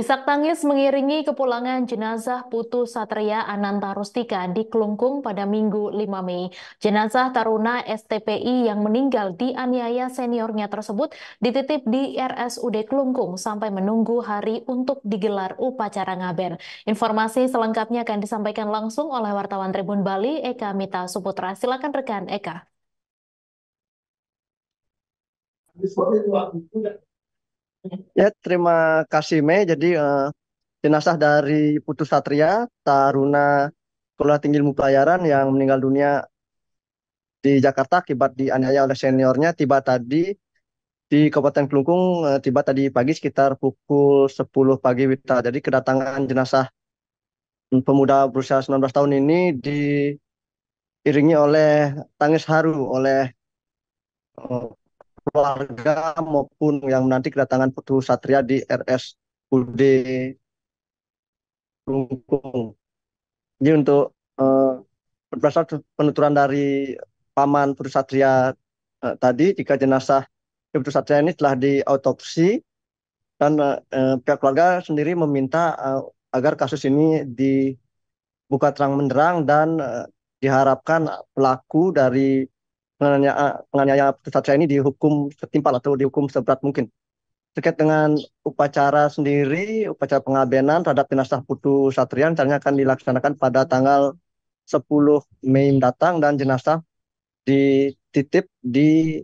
Isak tangis mengiringi kepulangan jenazah Putu Satria Ananta Rustika di Kelungkung pada Minggu 5 Mei. Jenazah Taruna STPI yang meninggal di aniaya seniornya tersebut dititip di RSUD Kelungkung sampai menunggu hari untuk digelar upacara ngaben. Informasi selengkapnya akan disampaikan langsung oleh wartawan Tribun Bali Eka Mita Suputra. Silakan rekan Eka. Ya, terima kasih Mei. Jadi uh, jenazah dari Putu Satria Taruna Sekolah Tinggi Ilmu Pelayaran yang meninggal dunia di Jakarta akibat dianiaya oleh seniornya tiba tadi di Kabupaten Kelungkung uh, tiba tadi pagi sekitar pukul 10 pagi Wita. Jadi kedatangan jenazah pemuda berusia 19 tahun ini diiringi oleh tangis haru oleh eh, keluarga maupun yang nanti kedatangan Putu Satria di RSUD Rungkung. Ini untuk uh, berdasar penuturan dari paman Putu Satria uh, tadi, jika jenazah Putu Satria ini telah diautopsi dan uh, pihak keluarga sendiri meminta uh, agar kasus ini dibuka terang menderang dan uh, diharapkan pelaku dari penganiaya, penganiaya ini dihukum setimpal atau dihukum seberat mungkin. Terkait dengan upacara sendiri, upacara pengabenan terhadap jenazah Putu Satrian rencananya akan dilaksanakan pada tanggal 10 Mei mendatang dan jenazah dititip di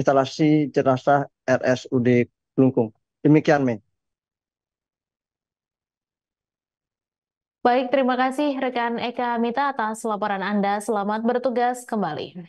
instalasi jenazah RSUD Kelungkung. Demikian, Mei. Baik, terima kasih rekan Eka Mita atas laporan Anda. Selamat bertugas kembali.